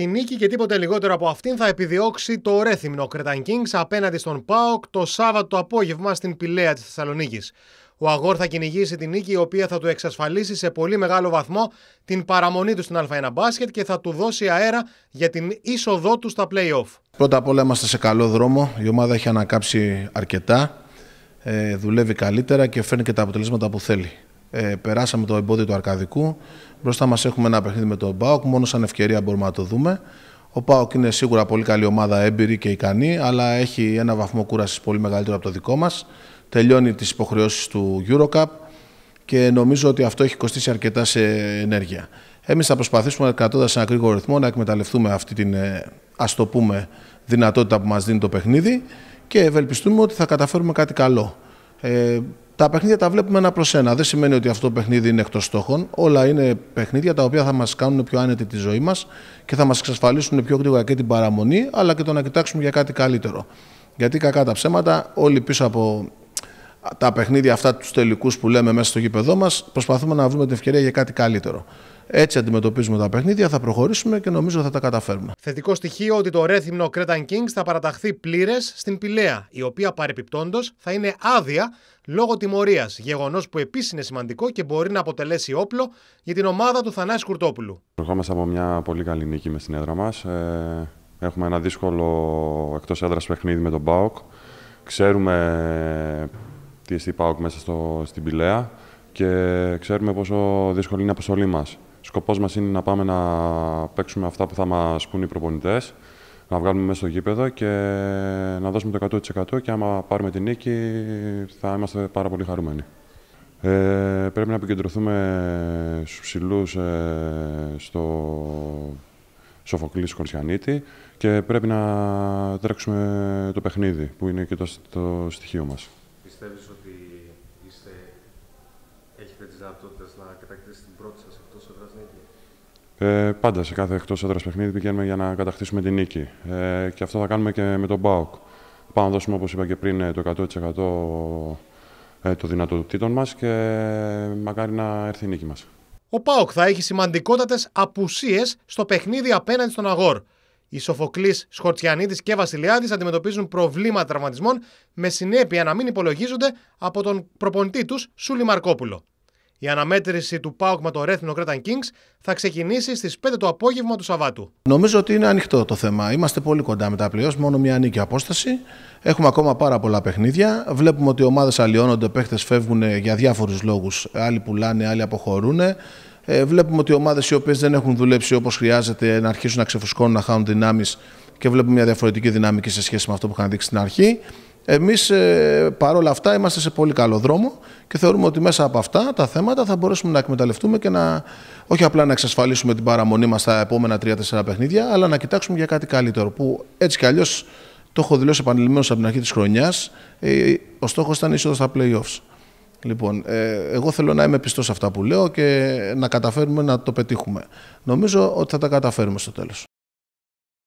Τη νίκη και τίποτε λιγότερο από αυτήν θα επιδιώξει το ρέθυμνο Κρεταν Kings απέναντι στον ΠΑΟΚ το Σάββατο το απόγευμα στην Πηλαία της Θεσσαλονίκης. Ο Αγόρ θα κυνηγήσει την νίκη η οποία θα του εξασφαλίσει σε πολύ μεγάλο βαθμό την παραμονή του στην Α1 μπάσκετ και θα του δώσει αέρα για την είσοδό του στα play-off. Πρώτα απ' όλα είμαστε σε καλό δρόμο. Η ομάδα έχει ανακάψει αρκετά, ε, δουλεύει καλύτερα και φέρνει και τα αποτελέσματα που θέλει. Ε, περάσαμε το εμπόδιο του Αρκαδικού, Μπροστά μας έχουμε ένα παιχνίδι με τον Πάοκ. Μόνο σαν ευκαιρία μπορούμε να το δούμε. Ο Πάοκ είναι σίγουρα πολύ καλή ομάδα, έμπειρη και ικανή, αλλά έχει ένα βαθμό κούρασης πολύ μεγαλύτερο από το δικό μας. Τελειώνει τις υποχρεώσεις του Eurocup και νομίζω ότι αυτό έχει κοστίσει αρκετά σε ενέργεια. Εμείς θα προσπαθήσουμε, κρατώντας ένα γρήγορο ρυθμό, να εκμεταλλευτούμε αυτή την ε, ας το πούμε δυνατότητα που μας δίνει το παιχνίδι και ευελπιστούμε ότι θα καταφέρουμε κάτι καλό. Ε, τα παιχνίδια τα βλέπουμε ένα προς ένα. Δεν σημαίνει ότι αυτό το παιχνίδι είναι εκτός στόχων. Όλα είναι παιχνίδια τα οποία θα μας κάνουν πιο άνετη τη ζωή μας και θα μας εξασφαλίσουν πιο γρήγορα και την παραμονή, αλλά και το να κοιτάξουμε για κάτι καλύτερο. Γιατί κακά τα ψέματα, όλοι πίσω από τα παιχνίδια αυτά, τους τελικούς που λέμε μέσα στο γήπεδό μας, προσπαθούμε να βρούμε την ευκαιρία για κάτι καλύτερο. Έτσι αντιμετωπίζουμε τα παιχνίδια, θα προχωρήσουμε και νομίζω θα τα καταφέρουμε. Θετικό στοιχείο ότι το ρέθυμνο Κρέταν Kings θα παραταχθεί πλήρες στην Πηλαία, η οποία παρεπιπτόντως θα είναι άδεια λόγω τιμωρίας. Γεγονός που επίσης είναι σημαντικό και μπορεί να αποτελέσει όπλο για την ομάδα του Θανάη Κουρτόπουλου. Ερχόμαστε από μια πολύ καλή νίκη μες στην έδρα μας. Ε, έχουμε ένα δύσκολο εκτός έδρας παιχνίδι με τον Μπάουκ. Ξέρουμε ε, τι εστί μέσα στο, στην Πηλαία και ξέρουμε πόσο δύσκολη είναι η αποστολή μας. Σκοπός μας είναι να πάμε να παίξουμε αυτά που θα μας πούν οι προπονητές, να βγάλουμε μέσα στο γήπεδο και να δώσουμε το 100% και άμα πάρουμε την νίκη θα είμαστε πάρα πολύ χαρούμενοι. Ε, πρέπει να επικεντρωθούμε στους ψηλούς ε, στο Σοφοκλής Κορσιανίτη και πρέπει να τρέξουμε το παιχνίδι που είναι και το, το στοιχείο μας. Πιστεύεις ότι έχετε τις δυνατότητες να κατακτήσετε την πρώτη σας εκτός έδρας νίκη. Ε, πάντα σε κάθε εκτός έδρας παιχνίδι πηγαίνουμε για να κατακτήσουμε την νίκη. Ε, και αυτό θα κάνουμε και με τον Μπάουκ. Πάμε να δώσουμε, όπως είπα και πριν, ε, το 100% ε, των δυνατοτήτων μας και ε, μακάρι να έρθει η νίκη μας. Ο Πάοκ θα έχει σημαντικότατες απουσίες στο παιχνίδι απέναντι στον Αγόρ. Οι Σοφοκλή, Σχορτιανίδη και Βασιλιάδης αντιμετωπίζουν προβλήματα τραυματισμών με συνέπεια να μην υπολογίζονται από τον προπονητή τους Σούλη Μαρκόπουλο. Η αναμέτρηση του ΠΑΟΚ με το Ρέθινο Κρέταν Kings θα ξεκινήσει στις 5 το απόγευμα του Σαββάτου. Νομίζω ότι είναι ανοιχτό το θέμα. Είμαστε πολύ κοντά μετά πλέον, μόνο μια νίκη απόσταση. Έχουμε ακόμα πάρα πολλά παιχνίδια. Βλέπουμε ότι οι ομάδες αλλοιώνονται, παίχτες φεύγουν ε, για διάφορους λόγους. Άλλοι πουλάνε, άλλοι αποχωρούν. Ε, βλέπουμε ότι οι ομάδες οι οποίες δεν έχουν δουλέψει όπως χρειάζεται να αρχίσουν να ξεφουσκώνουν, να χάνουν δυνάμεις και βλέπουμε μια διαφορετική δυναμική σε σχέση με αυτό που είχαν δείξει στην αρχή. Εμείς ε, παρόλα αυτά είμαστε σε πολύ καλό δρόμο και θεωρούμε ότι μέσα από αυτά τα θέματα θα μπορέσουμε να εκμεταλλευτούμε και να όχι απλά να εξασφαλίσουμε την παραμονή μας στα επομενα τρια τρία-τεσσέρα παιχνίδια, αλλά να κοιτάξουμε για κάτι καλύτερο που έτσι κι αλλιώς το έχω δηλώσει επανειλημμένω από την αρχή της χρονιάς, ε, ο στόχος ήταν η είσοδος στα play-offs. Λοιπόν, ε, εγώ θέλω να είμαι πιστός σε αυτά που λέω και να καταφέρουμε να το πετύχουμε. Νομίζω ότι θα τα καταφέρουμε στο τέλος.